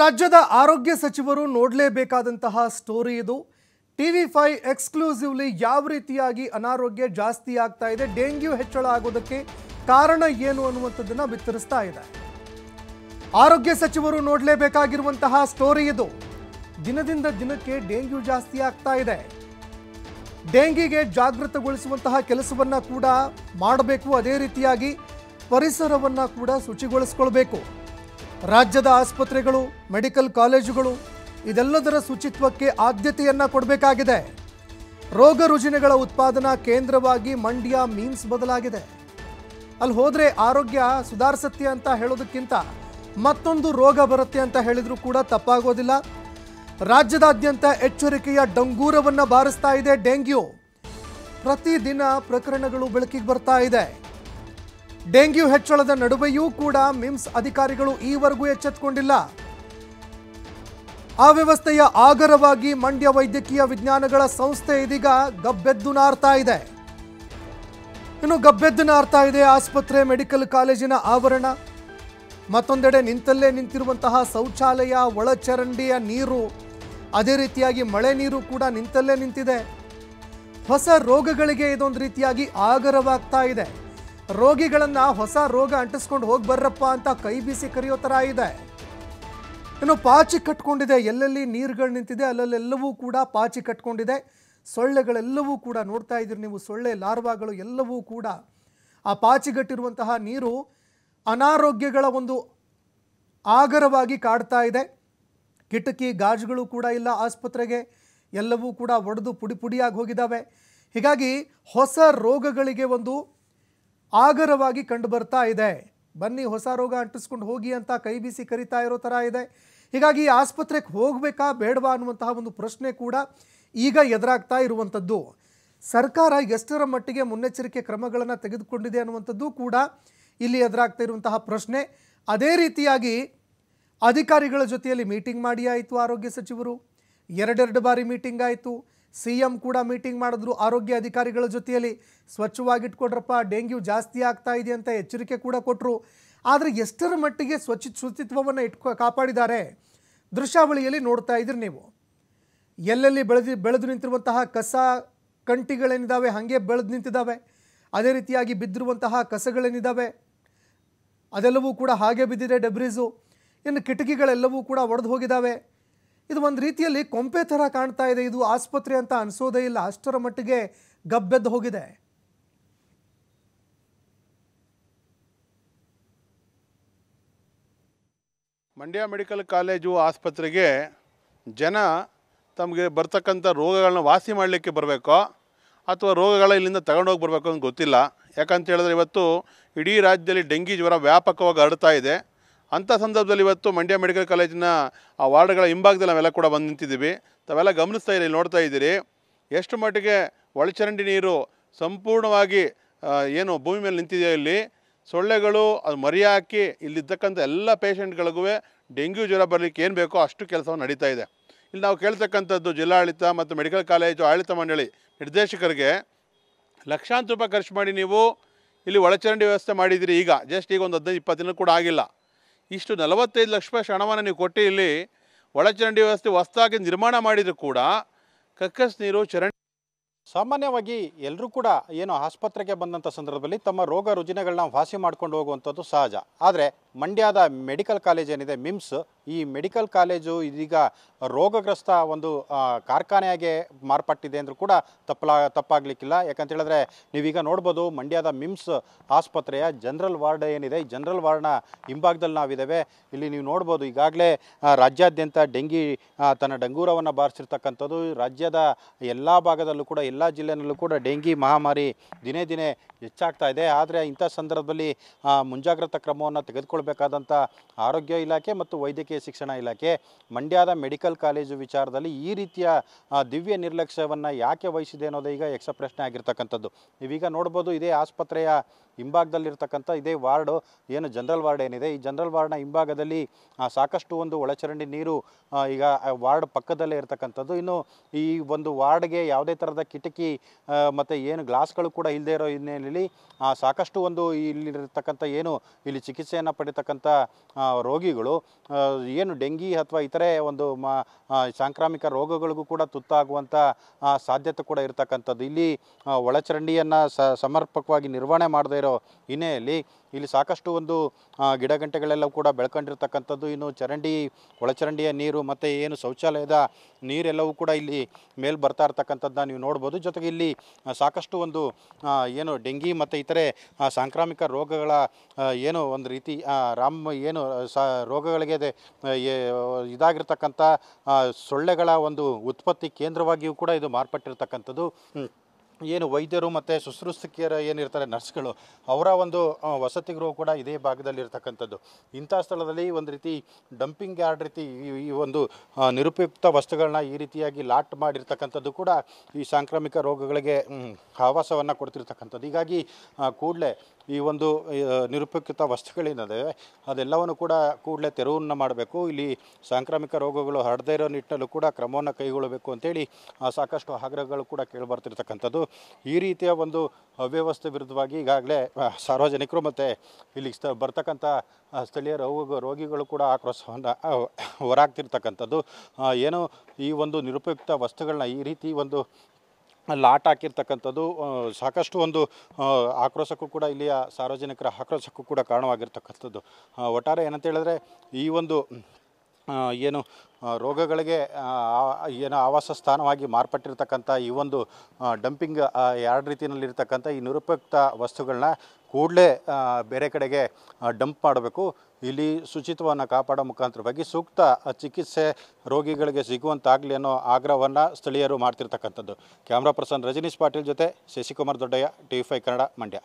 ರಾಜ್ಯದ ಆರೋಗ್ಯ ಸಚಿವರು ನೋಡಲೇಬೇಕಾದಂತಹ ಸ್ಟೋರಿ ಇದು ಟಿ ವಿ ಫೈ ಎಕ್ಸ್ಕ್ಲೂಸಿವ್ಲಿ ಯಾವ ರೀತಿಯಾಗಿ ಅನಾರೋಗ್ಯ ಜಾಸ್ತಿ ಆಗ್ತಾ ಇದೆ ಡೆಂಗ್ಯೂ ಹೆಚ್ಚಳ ಆಗೋದಕ್ಕೆ ಕಾರಣ ಏನು ಅನ್ನುವಂಥದ್ದನ್ನು ಬಿತ್ತರಿಸ್ತಾ ಇದೆ ಆರೋಗ್ಯ ಸಚಿವರು ನೋಡಲೇಬೇಕಾಗಿರುವಂತಹ ಸ್ಟೋರಿ ಇದು ದಿನದಿಂದ ದಿನಕ್ಕೆ ಡೆಂಗ್ಯೂ ಜಾಸ್ತಿ ಆಗ್ತಾ ಇದೆ ಡೆಂಗಿಗೆ ಜಾಗೃತಗೊಳಿಸುವಂತಹ ಕೆಲಸವನ್ನು ಕೂಡ ಮಾಡಬೇಕು ಅದೇ ರೀತಿಯಾಗಿ ಪರಿಸರವನ್ನು ಕೂಡ ಶುಚಿಗೊಳಿಸ್ಕೊಳ್ಬೇಕು ರಾಜ್ಯದ ಆಸ್ಪತ್ರೆಗಳು ಮೆಡಿಕಲ್ ಕಾಲೇಜುಗಳು ಇದೆಲ್ಲದರ ಶುಚಿತ್ವಕ್ಕೆ ಆದ್ಯತೆಯನ್ನು ಕೊಡಬೇಕಾಗಿದೆ ರೋಗ ರುಜಿನಗಳ ಉತ್ಪಾದನಾ ಕೇಂದ್ರವಾಗಿ ಮಂಡ್ಯ ಮೀನ್ಸ್ ಬದಲಾಗಿದೆ ಅಲ್ಲಿ ಹೋದರೆ ಆರೋಗ್ಯ ಸುಧಾರಿಸುತ್ತೆ ಅಂತ ಹೇಳೋದಕ್ಕಿಂತ ಮತ್ತೊಂದು ರೋಗ ಬರುತ್ತೆ ಅಂತ ಹೇಳಿದರೂ ಕೂಡ ತಪ್ಪಾಗೋದಿಲ್ಲ ರಾಜ್ಯದಾದ್ಯಂತ ಎಚ್ಚರಿಕೆಯ ಡಂಗೂರವನ್ನು ಬಾರಿಸ್ತಾ ಇದೆ ಡೆಂಗ್ಯೂ ಪ್ರತಿದಿನ ಪ್ರಕರಣಗಳು ಬೆಳಕಿಗೆ ಬರ್ತಾ ಇದೆ ಡೆಂಗ್ಯೂ ಹೆಚ್ಚಳದ ನಡುವೆಯೂ ಕೂಡ ಮಿಮ್ಸ್ ಅಧಿಕಾರಿಗಳು ಈವರೆಗೂ ಎಚ್ಚೆತ್ತುಕೊಂಡಿಲ್ಲ ಆ ವ್ಯವಸ್ಥೆಯ ಆಗರವಾಗಿ ಮಂಡ್ಯ ವೈದ್ಯಕೀಯ ವಿಜ್ಞಾನಗಳ ಸಂಸ್ಥೆ ಇದೀಗ ಗಬ್ಬೆದ್ದು ನಾರ್ತಾ ಇದೆ ಇನ್ನು ಗಬ್ಬೆದ್ದು ನಾರ್ತಾ ಇದೆ ಆಸ್ಪತ್ರೆ ಮೆಡಿಕಲ್ ಕಾಲೇಜಿನ ಆವರಣ ಮತ್ತೊಂದೆಡೆ ನಿಂತಲ್ಲೇ ನಿಂತಿರುವಂತಹ ಶೌಚಾಲಯ ಒಳಚರಂಡಿಯ ನೀರು ಅದೇ ರೀತಿಯಾಗಿ ಮಳೆ ನೀರು ಕೂಡ ನಿಂತಲ್ಲೇ ನಿಂತಿದೆ ಹೊಸ ರೋಗಗಳಿಗೆ ಇದೊಂದು ರೀತಿಯಾಗಿ ಆಗರವಾಗ್ತಾ ಇದೆ ರೋಗಿಗಳನ್ನ ಹೊಸ ರೋಗ ಅಂಟಿಸ್ಕೊಂಡು ಹೋಗಿ ಬರ್ರಪ್ಪ ಅಂತ ಕೈ ಬೀಸಿ ಕರೆಯೋ ಥರ ಇದೆ ಇನ್ನು ಪಾಚಿ ಕಟ್ಕೊಂಡಿದೆ ಎಲ್ಲೆಲ್ಲಿ ನೀರುಗಳು ನಿಂತಿದೆ ಅಲ್ಲಲ್ಲೆಲ್ಲವೂ ಕೂಡ ಪಾಚಿ ಕಟ್ಕೊಂಡಿದೆ ಸೊಳ್ಳೆಗಳೆಲ್ಲವೂ ಕೂಡ ನೋಡ್ತಾ ಇದ್ದೀರಿ ನೀವು ಸೊಳ್ಳೆ ಲಾರ್ವಾಗಳು ಎಲ್ಲವೂ ಕೂಡ ಆ ಪಾಚಿಗಟ್ಟಿರುವಂತಹ ನೀರು ಅನಾರೋಗ್ಯಗಳ ಒಂದು ಆಗರವಾಗಿ ಕಾಡ್ತಾ ಇದೆ ಕಿಟಕಿ ಗಾಜುಗಳು ಕೂಡ ಇಲ್ಲ ಆಸ್ಪತ್ರೆಗೆ ಎಲ್ಲವೂ ಕೂಡ ಒಡೆದು ಪುಡಿ ಪುಡಿಯಾಗಿ ಹೋಗಿದ್ದಾವೆ ಹೀಗಾಗಿ ಹೊಸ ರೋಗಗಳಿಗೆ ಒಂದು ಆಗರವಾಗಿ ಕಂಡು ಬರ್ತಾ ಇದೆ ಬನ್ನಿ ಹೊಸ ರೋಗ ಅಂಟಿಸ್ಕೊಂಡು ಹೋಗಿ ಅಂತ ಕೈ ಬೀಸಿ ಕರಿತಾ ಇರೋ ಥರ ಇದೆ ಹೀಗಾಗಿ ಆಸ್ಪತ್ರೆಗೆ ಹೋಗಬೇಕಾ ಬೇಡವಾ ಅನ್ನುವಂತಹ ಒಂದು ಪ್ರಶ್ನೆ ಕೂಡ ಈಗ ಎದುರಾಗ್ತಾ ಇರುವಂಥದ್ದು ಸರ್ಕಾರ ಎಷ್ಟರ ಮಟ್ಟಿಗೆ ಮುನ್ನೆಚ್ಚರಿಕೆ ಕ್ರಮಗಳನ್ನು ತೆಗೆದುಕೊಂಡಿದೆ ಅನ್ನುವಂಥದ್ದು ಕೂಡ ಇಲ್ಲಿ ಎದುರಾಗ್ತಾ ಇರುವಂತಹ ಪ್ರಶ್ನೆ ಅದೇ ರೀತಿಯಾಗಿ ಅಧಿಕಾರಿಗಳ ಜೊತೆಯಲ್ಲಿ ಮೀಟಿಂಗ್ ಮಾಡಿ ಆಯಿತು ಆರೋಗ್ಯ ಸಚಿವರು ಎರಡೆರಡು ಬಾರಿ ಮೀಟಿಂಗ್ ಆಯಿತು ಸಿ ಎಂ ಕೂಡ ಮೀಟಿಂಗ್ ಮಾಡಿದ್ರು ಆರೋಗ್ಯ ಅಧಿಕಾರಿಗಳ ಜೊತೆಯಲ್ಲಿ ಸ್ವಚ್ಛವಾಗಿಟ್ಕೊಡ್ರಪ್ಪ ಡೆಂಗ್ಯೂ ಜಾಸ್ತಿ ಆಗ್ತಾ ಇದೆ ಅಂತ ಎಚ್ಚರಿಕೆ ಕೂಡ ಕೊಟ್ಟರು ಆದರೆ ಎಷ್ಟರ ಮಟ್ಟಿಗೆ ಸ್ವಚ್ಛ ಶುಚಿತ್ವವನ್ನು ಇಟ್ಕೊ ಕಾಪಾಡಿದ್ದಾರೆ ದೃಶ್ಯಾವಳಿಯಲ್ಲಿ ನೋಡ್ತಾ ಇದ್ರಿ ನೀವು ಎಲ್ಲೆಲ್ಲಿ ಬೆಳೆದು ಬೆಳೆದು ನಿಂತಿರುವಂತಹ ಕಸ ಕಂಟಿಗಳೇನಿದ್ದಾವೆ ಹಾಗೆ ಬೆಳೆದು ನಿಂತಿದ್ದಾವೆ ಅದೇ ರೀತಿಯಾಗಿ ಬಿದ್ದಿರುವಂತಹ ಕಸಗಳೇನಿದ್ದಾವೆ ಅದೆಲ್ಲವೂ ಕೂಡ ಹಾಗೆ ಬಿದ್ದಿದೆ ಡೆಬ್ರೀಸು ಇನ್ನು ಕಿಟಕಿಗಳೆಲ್ಲವೂ ಕೂಡ ಒಡೆದು ಹೋಗಿದ್ದಾವೆ ಇದು ಒಂದು ರೀತಿಯಲ್ಲಿ ಕೊಂಪೆ ಥರ ಕಾಣ್ತಾ ಇದೆ ಇದು ಆಸ್ಪತ್ರೆ ಅಂತ ಅನಿಸೋದೇ ಇಲ್ಲ ಅಷ್ಟರ ಮಟ್ಟಿಗೆ ಗಬ್ಬೆದ್ದು ಹೋಗಿದೆ ಮಂಡ್ಯ ಮೆಡಿಕಲ್ ಕಾಲೇಜು ಆಸ್ಪತ್ರೆಗೆ ಜನ ತಮಗೆ ಬರ್ತಕ್ಕಂಥ ರೋಗಗಳನ್ನ ವಾಸಿ ಮಾಡಲಿಕ್ಕೆ ಬರಬೇಕೋ ಅಥವಾ ರೋಗಗಳ ಇಲ್ಲಿಂದ ತಗೊಂಡೋಗಿ ಬರಬೇಕು ಅಂತ ಗೊತ್ತಿಲ್ಲ ಯಾಕಂತ ಹೇಳಿದ್ರೆ ಇವತ್ತು ಇಡೀ ರಾಜ್ಯದಲ್ಲಿ ಡೆಂಗಿ ಜ್ವರ ವ್ಯಾಪಕವಾಗಿ ಹರಡ್ತಾ ಇದೆ ಅಂಥ ಸಂದರ್ಭದಲ್ಲಿ ಇವತ್ತು ಮಂಡ್ಯ ಮೆಡಿಕಲ್ ಕಾಲೇಜಿನ ಆ ವಾರ್ಡ್ಗಳ ಹಿಂಭಾಗದಲ್ಲಿ ನಾವೆಲ್ಲ ಕೂಡ ಬಂದು ನಿಂತಿದ್ದೀವಿ ತಾವೆಲ್ಲ ಗಮನಿಸ್ತಾ ಇಲ್ಲಿ ನೋಡ್ತಾ ಇದ್ದೀರಿ ಎಷ್ಟು ಮಟ್ಟಿಗೆ ಒಳಚರಂಡಿ ನೀರು ಸಂಪೂರ್ಣವಾಗಿ ಏನು ಭೂಮಿ ಮೇಲೆ ನಿಂತಿದೆ ಇಲ್ಲಿ ಸೊಳ್ಳೆಗಳು ಅದು ಮರಿ ಹಾಕಿ ಇಲ್ಲಿದ್ದಕ್ಕಂಥ ಎಲ್ಲ ಪೇಷೆಂಟ್ಗಳಿಗೂ ಡೆಂಗ್ಯೂ ಜ್ವರ ಬರಲಿಕ್ಕೆ ಏನು ಬೇಕೋ ಅಷ್ಟು ಕೆಲಸವನ್ನು ನಡೀತಾ ಇದೆ ಇಲ್ಲಿ ನಾವು ಕೇಳ್ತಕ್ಕಂಥದ್ದು ಜಿಲ್ಲಾಡಳಿತ ಮತ್ತು ಮೆಡಿಕಲ್ ಕಾಲೇಜು ಆಡಳಿತ ಮಂಡಳಿ ನಿರ್ದೇಶಕರಿಗೆ ಲಕ್ಷಾಂತರ ರೂಪಾಯಿ ಖರ್ಚು ಮಾಡಿ ನೀವು ಇಲ್ಲಿ ಒಳಚರಂಡಿ ವ್ಯವಸ್ಥೆ ಮಾಡಿದ್ದೀರಿ ಈಗ ಜಸ್ಟ್ ಈಗ ಒಂದು ಹದಿನೈದು ಇಪ್ಪತ್ತು ದಿನ ಕೂಡ ಆಗಿಲ್ಲ ಇಷ್ಟು ನಲವತ್ತೈದು ಲಕ್ಷ ರೂಪಾಯಿ ಹಣವನ್ನು ನೀವು ಕೊಟ್ಟು ಇಲ್ಲಿ ಒಳಚರಂಡಿ ವ್ಯವಸ್ಥೆ ಹೊಸದಾಗಿ ನಿರ್ಮಾಣ ಮಾಡಿದರೂ ಕೂಡ ಕಕ್ಕಸ್ ನೀರು ಚರಂಡಿ ಸಾಮಾನ್ಯವಾಗಿ ಎಲ್ಲರೂ ಕೂಡ ಏನು ಆಸ್ಪತ್ರೆಗೆ ಬಂದಂಥ ಸಂದರ್ಭದಲ್ಲಿ ತಮ್ಮ ರೋಗ ರುಜಿನಗಳನ್ನ ವಾಸಿ ಮಾಡ್ಕೊಂಡು ಹೋಗುವಂಥದ್ದು ಸಹಜ ಆದರೆ ಮಂಡ್ಯದ ಮೆಡಿಕಲ್ ಕಾಲೇಜ್ ಏನಿದೆ ಮಿಮ್ಸ್ ಈ ಮೆಡಿಕಲ್ ಕಾಲೇಜು ಇದೀಗ ರೋಗಗ್ರಸ್ತ ಒಂದು ಕಾರ್ಖಾನೆಯಾಗೆ ಮಾರ್ಪಟ್ಟಿದೆ ಅಂದರೂ ಕೂಡ ತಪ್ಪಲ ತಪ್ಪಾಗಲಿಕ್ಕಿಲ್ಲ ಯಾಕಂತ ಹೇಳಿದ್ರೆ ನೀವೀಗ ನೋಡ್ಬೋದು ಮಂಡ್ಯದ ಮಿಮ್ಸ್ ಆಸ್ಪತ್ರೆಯ ಜನರಲ್ ವಾರ್ಡ್ ಏನಿದೆ ಈ ಜನರಲ್ ವಾರ್ಡ್ನ ಹಿಂಭಾಗದಲ್ಲಿ ನಾವಿದ್ದೇವೆ ಇಲ್ಲಿ ನೀವು ನೋಡ್ಬೋದು ಈಗಾಗಲೇ ರಾಜ್ಯಾದ್ಯಂತ ಡೆಂಗಿ ತನ್ನ ಡಂಗೂರವನ್ನು ಬಾರಿಸಿರ್ತಕ್ಕಂಥದ್ದು ರಾಜ್ಯದ ಎಲ್ಲ ಭಾಗದಲ್ಲೂ ಕೂಡ ಎಲ್ಲ ಜಿಲ್ಲೆಯಲ್ಲೂ ಕೂಡ ಡೆಂಗಿ ಮಹಾಮಾರಿ ದಿನೇ ದಿನೇ ಹೆಚ್ಚಾಗ್ತಾ ಇದೆ ಆದರೆ ಇಂಥ ಸಂದರ್ಭದಲ್ಲಿ ಮುಂಜಾಗ್ರತಾ ಕ್ರಮವನ್ನು ತೆಗೆದುಕೊಳ್ಬೇಕಾದಂಥ ಆರೋಗ್ಯ ಇಲಾಖೆ ಮತ್ತು ವೈದ್ಯಕೀಯ ಶಿಕ್ಷಣ ಇಲಾಖೆ ಮಂಡ್ಯದ ಮೆಡಿಕಲ್ ಕಾಲೇಜು ವಿಚಾರದಲ್ಲಿ ಈ ರೀತಿಯ ದಿವ್ಯ ನಿರ್ಲಕ್ಷ್ಯವನ್ನು ಯಾಕೆ ವಹಿಸಿದೆ ಅನ್ನೋದು ಈಗ ಪ್ರಶ್ನೆ ಆಗಿರ್ತಕ್ಕಂಥದ್ದು ನೀವೀಗ ನೋಡ್ಬೋದು ಇದೇ ಆಸ್ಪತ್ರೆಯ ಹಿಂಭಾಗದಲ್ಲಿರ್ತಕ್ಕಂಥ ಇದೇ ವಾರ್ಡು ಏನು ಜನರಲ್ ವಾರ್ಡ್ ಏನಿದೆ ಈ ಜನರಲ್ ವಾರ್ಡ್ನ ಹಿಂಭಾಗದಲ್ಲಿ ಸಾಕಷ್ಟು ಒಂದು ಒಳಚರಂಡಿ ನೀರು ಈಗ ವಾರ್ಡ್ ಪಕ್ಕದಲ್ಲೇ ಇರತಕ್ಕಂಥದ್ದು ಇನ್ನು ಈ ಒಂದು ವಾರ್ಡ್ಗೆ ಯಾವುದೇ ಥರದ ಕಿಟಕಿ ಮತ್ತು ಏನು ಗ್ಲಾಸ್ಗಳು ಕೂಡ ಇಲ್ಲದೆ ಇರೋ ಹಿನ್ನೆಲೆಯಲ್ಲಿ ಸಾಕಷ್ಟು ಒಂದು ಇಲ್ಲಿರ್ತಕ್ಕಂಥ ಏನು ಇಲ್ಲಿ ಚಿಕಿತ್ಸೆಯನ್ನು ಪಡೀತಕ್ಕಂಥ ರೋಗಿಗಳು ಏನು ಡೆಂಗಿ ಅಥವಾ ಇತರೆ ಒಂದು ಮ ಸಾಂಕ್ರಾಮಿಕ ರೋಗಗಳಿಗೂ ಕೂಡ ತುತ್ತಾಗುವಂಥ ಸಾಧ್ಯತೆ ಕೂಡ ಇರತಕ್ಕಂಥದ್ದು ಇಲ್ಲಿ ಒಳಚರಂಡಿಯನ್ನು ಸಮರ್ಪಕವಾಗಿ ನಿರ್ವಹಣೆ ಮಾಡದೇ ಇರೋ ಇರೋ ಹಿನ್ನೆಲೆಯಲ್ಲಿ ಇಲ್ಲಿ ಸಾಕಷ್ಟು ಒಂದು ಗಿಡಗಂಟೆಗಳೆಲ್ಲ ಕೂಡ ಬೆಳ್ಕೊಂಡಿರ್ತಕ್ಕಂಥದ್ದು ಇನ್ನು ಚರಂಡಿ ಒಳಚರಂಡಿಯ ನೀರು ಮತ್ತು ಏನು ಶೌಚಾಲಯದ ನೀರೆಲ್ಲವೂ ಕೂಡ ಇಲ್ಲಿ ಮೇಲೆ ಬರ್ತಾ ಇರ್ತಕ್ಕಂಥದ್ದನ್ನ ನೀವು ನೋಡ್ಬೋದು ಜೊತೆಗೆ ಇಲ್ಲಿ ಸಾಕಷ್ಟು ಒಂದು ಏನು ಡೆಂಗಿ ಮತ್ತು ಇತರೆ ಸಾಂಕ್ರಾಮಿಕ ರೋಗಗಳ ಏನು ಒಂದು ರೀತಿ ರಾಮ ಏನು ಸ ರೋಗಗಳಿಗೆ ಇದಾಗಿರ್ತಕ್ಕಂಥ ಸೊಳ್ಳೆಗಳ ಒಂದು ಉತ್ಪತ್ತಿ ಕೇಂದ್ರವಾಗಿಯೂ ಕೂಡ ಇದು ಮಾರ್ಪಟ್ಟಿರ್ತಕ್ಕಂಥದ್ದು ಏನು ವೈದ್ಯರು ಮತ್ತು ಶುಶ್ರೂಷಕಿಯರ ಏನಿರ್ತಾರೆ ನರ್ಸ್ಗಳು ಅವರ ಒಂದು ವಸತಿ ಗೃಹ ಕೂಡ ಇದೇ ಭಾಗದಲ್ಲಿ ಇರ್ತಕ್ಕಂಥದ್ದು ಇಂಥ ಸ್ಥಳದಲ್ಲಿ ಒಂದು ರೀತಿ ಡಂಪಿಂಗ್ ಯಾರ್ಡ್ ರೀತಿ ಈ ಒಂದು ನಿರುಪಯುಕ್ತ ವಸ್ತುಗಳನ್ನ ಈ ರೀತಿಯಾಗಿ ಲಾಟ್ ಮಾಡಿರ್ತಕ್ಕಂಥದ್ದು ಕೂಡ ಈ ಸಾಂಕ್ರಾಮಿಕ ರೋಗಗಳಿಗೆ ಆವಾಸವನ್ನು ಕೊಡ್ತಿರ್ತಕ್ಕಂಥದ್ದು ಹೀಗಾಗಿ ಕೂಡಲೇ ಈ ಒಂದು ನಿರುಪಯುಕ್ತ ವಸ್ತುಗಳೇನಿದೆ ಅದೆಲ್ಲವನ್ನು ಕೂಡ ಕೂಡಲೇ ತೆರವನ್ನು ಮಾಡಬೇಕು ಇಲ್ಲಿ ಸಾಂಕ್ರಾಮಿಕ ರೋಗಗಳು ಹರಡದೇ ಇರೋ ನಿಟ್ಟಲ್ಲೂ ಕೂಡ ಕ್ರಮವನ್ನು ಕೈಗೊಳ್ಳಬೇಕು ಅಂತೇಳಿ ಸಾಕಷ್ಟು ಆಗ್ರಹಗಳು ಕೂಡ ಕೇಳಿಬರ್ತಿರ್ತಕ್ಕಂಥದ್ದು ಈ ರೀತಿಯ ಒಂದು ಅವ್ಯವಸ್ಥೆ ವಿರುದ್ಧವಾಗಿ ಈಗಾಗಲೇ ಸಾರ್ವಜನಿಕರು ಮತ್ತು ಇಲ್ಲಿ ಸ್ಥ ಬರ್ತಕ್ಕಂಥ ಸ್ಥಳೀಯ ರೋಗ ರೋಗಿಗಳು ಕೂಡ ಆಕ್ರೋಶವನ್ನು ಹೊರಾಗ್ತಿರ್ತಕ್ಕಂಥದ್ದು ಏನು ಈ ಒಂದು ನಿರುಪಯುಕ್ತ ವಸ್ತುಗಳನ್ನ ಈ ರೀತಿ ಒಂದು ಲಾಟ್ ಹಾಕಿರ್ತಕ್ಕಂಥದ್ದು ಸಾಕಷ್ಟು ಒಂದು ಆಕ್ರೋಶಕ್ಕೂ ಕೂಡ ಇಲ್ಲಿಯ ಸಾರ್ವಜನಿಕರ ಆಕ್ರೋಶಕ್ಕೂ ಕೂಡ ಕಾರಣವಾಗಿರ್ತಕ್ಕಂಥದ್ದು ಒಟ್ಟಾರೆ ಏನಂತ ಹೇಳಿದ್ರೆ ಈ ಒಂದು ಏನು ರೋಗಗಳಿಗೆ ಏನು ಆವಾಸ ಸ್ಥಾನವಾಗಿ ಮಾರ್ಪಟ್ಟಿರ್ತಕ್ಕಂಥ ಈ ಒಂದು ಡಂಪಿಂಗ್ ಎರಡು ರೀತಿಯಲ್ಲಿರ್ತಕ್ಕಂಥ ಈ ನಿರುಪಯುಕ್ತ ವಸ್ತುಗಳನ್ನ ಕೂಡಲೇ ಬೇರೆ ಕಡೆಗೆ ಡಂಪ್ ಮಾಡಬೇಕು ಇಲ್ಲಿ ಶುಚಿತ್ವವನ್ನು ಕಾಪಾಡೋ ಮುಖಾಂತರವಾಗಿ ಸೂಕ್ತ ಚಿಕಿತ್ಸೆ ರೋಗಿಗಳಿಗೆ ಸಿಗುವಂತಾಗಲಿ ಅನ್ನೋ ಆಗ್ರಹವನ್ನು ಸ್ಥಳೀಯರು ಮಾಡ್ತಿರ್ತಕ್ಕಂಥದ್ದು ಕ್ಯಾಮ್ರಾ ಪರ್ಸನ್ ರಜನೀಶ್ ಪಾಟೀಲ್ ಜೊತೆ ಶಶಿಕುಮಾರ್ ದೊಡ್ಡಯ್ಯ ಟಿ ಫೈ ಕನ್ನಡ ಮಂಡ್ಯ